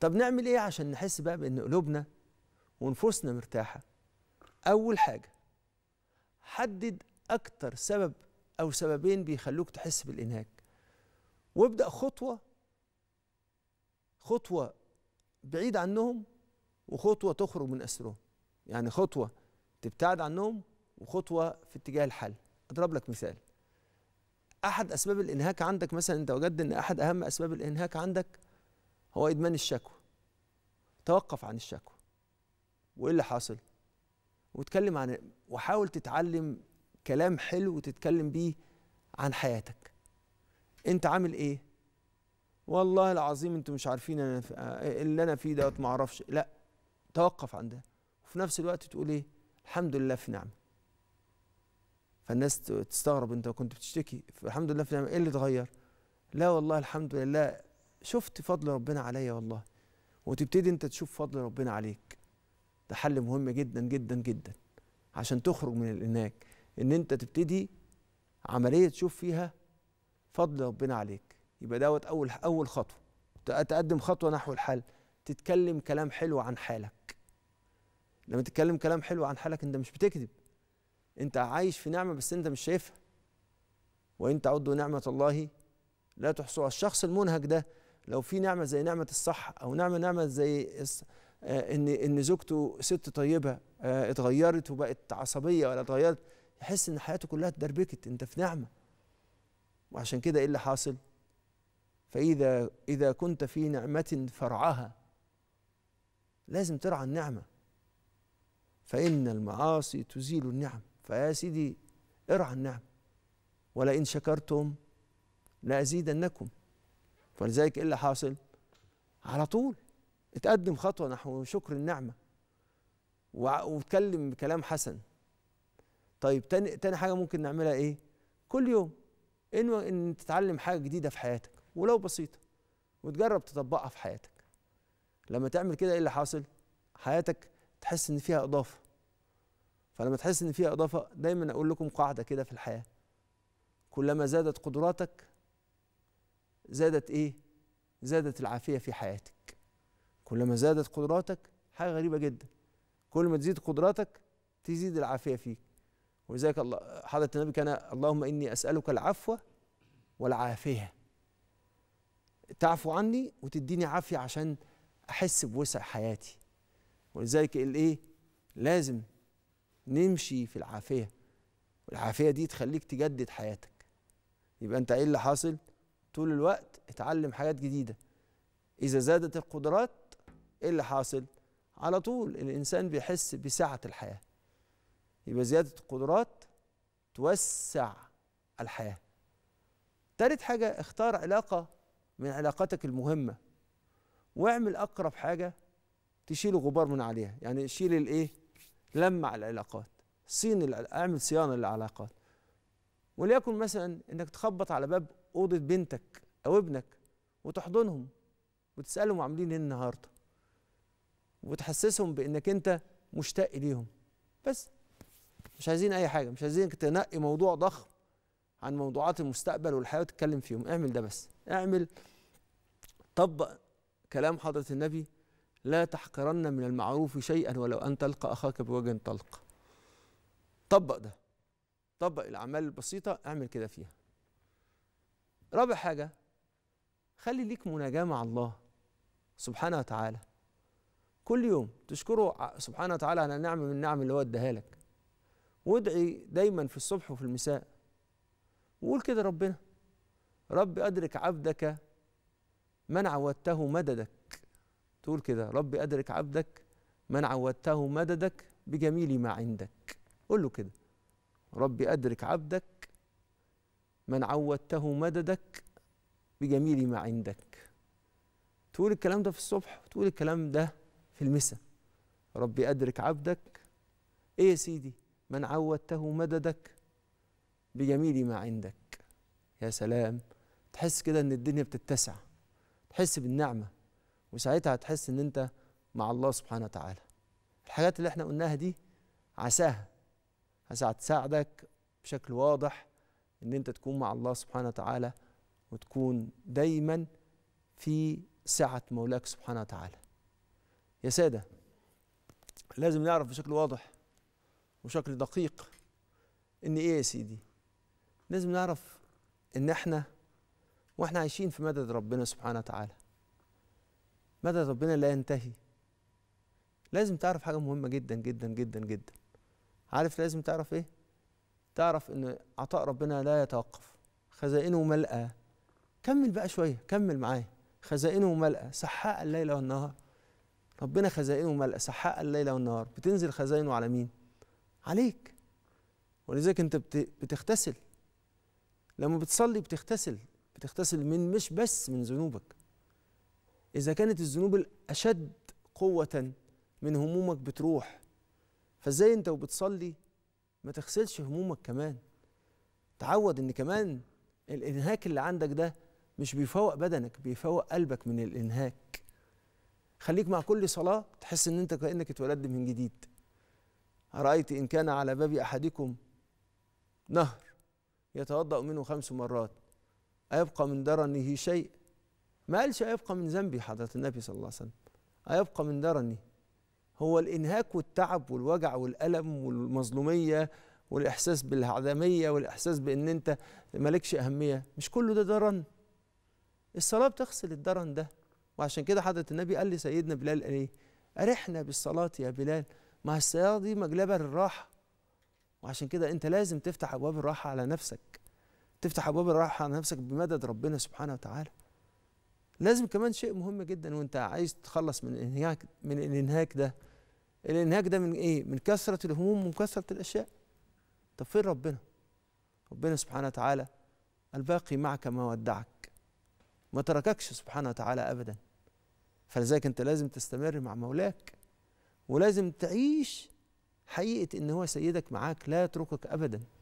طب نعمل ايه عشان نحس بقى بان قلوبنا ونفوسنا مرتاحه اول حاجه حدد اكتر سبب او سببين بيخلوك تحس بالانهاك وابدا خطوه خطوه بعيد عنهم وخطوه تخرج من اسرهم يعني خطوه تبتعد عنهم وخطوه في اتجاه الحل اضرب لك مثال احد اسباب الانهاك عندك مثلا انت وجدت ان احد اهم اسباب الانهاك عندك هو إدمان الشكوى توقف عن الشكوى وإيه اللي حاصل واتكلم عن وحاول تتعلم كلام حلو وتتكلم بيه عن حياتك انت عامل ايه والله العظيم انتوا مش عارفين انا في اللي انا فيه دوت ما اعرفش لا توقف عن ده وفي نفس الوقت تقول ايه الحمد لله في نعمه فالناس تستغرب انت كنت بتشتكي الحمد لله في نعمه ايه اللي اتغير لا والله الحمد لله شفت فضل ربنا عليا والله وتبتدي انت تشوف فضل ربنا عليك ده حل مهم جدا جدا جدا عشان تخرج من الاناك ان انت تبتدي عمليه تشوف فيها فضل ربنا عليك يبقى دوت اول اول خطوه تقدم خطوه نحو الحل تتكلم كلام حلو عن حالك لما تتكلم كلام حلو عن حالك انت مش بتكذب انت عايش في نعمه بس انت مش شايفها وان تعدوا نعمه الله لا تحصوها الشخص المنهك ده لو في نعمه زي نعمه الصحه او نعمه نعمه زي آه، ان ان زوجته ست طيبه آه، اتغيرت وبقت عصبيه ولا اتغيرت يحس ان حياته كلها اتدربكت انت في نعمه وعشان كده ايه اللي حاصل فاذا اذا كنت في نعمه فرعها لازم ترعى النعمه فان المعاصي تزيل النعم فيا سيدي ارعى النعم ولئن شكرتم لازيدنكم فلذلك ايه اللي حاصل على طول اتقدم خطوه نحو شكر النعمه واتكلم بكلام حسن طيب تاني, تاني حاجه ممكن نعملها ايه كل يوم ان ان تتعلم حاجه جديده في حياتك ولو بسيطه وتجرب تطبقها في حياتك لما تعمل كده ايه اللي حاصل حياتك تحس ان فيها اضافه فلما تحس ان فيها اضافه دايما اقول لكم قاعده كده في الحياه كلما زادت قدراتك زادت ايه زادت العافيه في حياتك كلما زادت قدراتك حاجه غريبه جدا كل ما تزيد قدراتك تزيد العافيه فيك ولذلك الله حضره النبي كان اللهم اني اسالك العفو والعافيه تعفو عني وتديني عافيه عشان احس بوسع حياتي ولذلك الايه لازم نمشي في العافيه والعافيه دي تخليك تجدد حياتك يبقى انت ايه اللي حاصل طول الوقت اتعلم حاجات جديده اذا زادت القدرات ايه اللي حاصل على طول الانسان بيحس بسعه الحياه يبقى زياده القدرات توسع الحياه تالت حاجه اختار علاقه من علاقاتك المهمه واعمل اقرب حاجه تشيل غبار من عليها يعني شيل الايه لمع العلاقات صين اعمل صيانه للعلاقات وليكن مثلا انك تخبط على باب اوضه بنتك او ابنك وتحضنهم وتسالهم عاملين ايه النهارده وتحسسهم بانك انت مشتاق ليهم بس مش عايزين اي حاجه مش عايزينك تنقي موضوع ضخم عن موضوعات المستقبل والحياه وتتكلم فيهم اعمل ده بس اعمل طبق كلام حضره النبي لا تحقرن من المعروف شيئا ولو ان تلقى اخاك بوجه طلق طبق ده طبق الاعمال البسيطه اعمل كده فيها رابع حاجة خلي ليك مناجاة مع الله سبحانه وتعالى كل يوم تشكره سبحانه وتعالى على نعمة من النعم اللي هو اداها لك وادعي دايما في الصبح وفي المساء وقول كده ربنا رب أدرك عبدك من عودته مددك تقول كده رب أدرك عبدك من عودته مددك بجميل ما عندك قول له كده رب أدرك عبدك من عودته مددك بجميل ما عندك تقول الكلام ده في الصبح وتقول الكلام ده في المساء ربي أدرك عبدك إيه يا سيدي من عودته مددك بجميل ما عندك يا سلام تحس كده ان الدنيا بتتسع تحس بالنعمة وساعتها هتحس ان انت مع الله سبحانه وتعالى الحاجات اللي احنا قلناها دي عساها هتساعدك بشكل واضح ان انت تكون مع الله سبحانه وتعالى وتكون دايما في سعه مولاك سبحانه وتعالى يا ساده لازم نعرف بشكل واضح وشكل دقيق ان ايه يا سيدي لازم نعرف ان احنا واحنا عايشين في مدد ربنا سبحانه وتعالى مدد ربنا لا ينتهي لازم تعرف حاجه مهمه جدا جدا جدا جدا عارف لازم تعرف ايه تعرف ان عطاء ربنا لا يتوقف خزائنه ملأة كمل بقى شويه كمل معايا خزائنه ملأة سحاء الليل والنهار ربنا خزائنه ملأة سحاء الليل والنهار بتنزل خزائنه على مين عليك ولذلك انت بتغتسل لما بتصلي بتغتسل بتغتسل من مش بس من ذنوبك اذا كانت الذنوب الاشد قوه من همومك بتروح فازاي انت وبتصلي ما تغسلش همومك كمان تعود ان كمان الانهاك اللي عندك ده مش بيفوق بدنك بيفوق قلبك من الانهاك خليك مع كل صلاه تحس ان انت كانك اتولدت من جديد ارايت ان كان على باب احدكم نهر يتوضا منه خمس مرات ايبقى من درنه شيء ما قالش ايبقى من ذنبي حضره النبي صلى الله عليه وسلم ايبقى من درنه هو الانهاك والتعب والوجع والالم والمظلوميه والاحساس بالعدميه والاحساس بان انت مالكش اهميه مش كله ده درن الصلاه بتغسل الدرن ده وعشان كده حضره النبي قال لسيدنا بلال قال ايه ارحنا بالصلاه يا بلال ما الصلاه دي مجلبه للراحه وعشان كده انت لازم تفتح ابواب الراحه على نفسك تفتح ابواب الراحه على نفسك بمدد ربنا سبحانه وتعالى لازم كمان شيء مهم جدا وانت عايز تخلص من الانهاك من الانهاك ده الانهاك ده من ايه من كثره الهموم ومن كثره الاشياء طب فين ربنا ربنا سبحانه وتعالى الباقي معك ما ودعك ما ترككش سبحانه وتعالى ابدا فلذلك انت لازم تستمر مع مولاك ولازم تعيش حقيقه ان هو سيدك معاك لا يتركك ابدا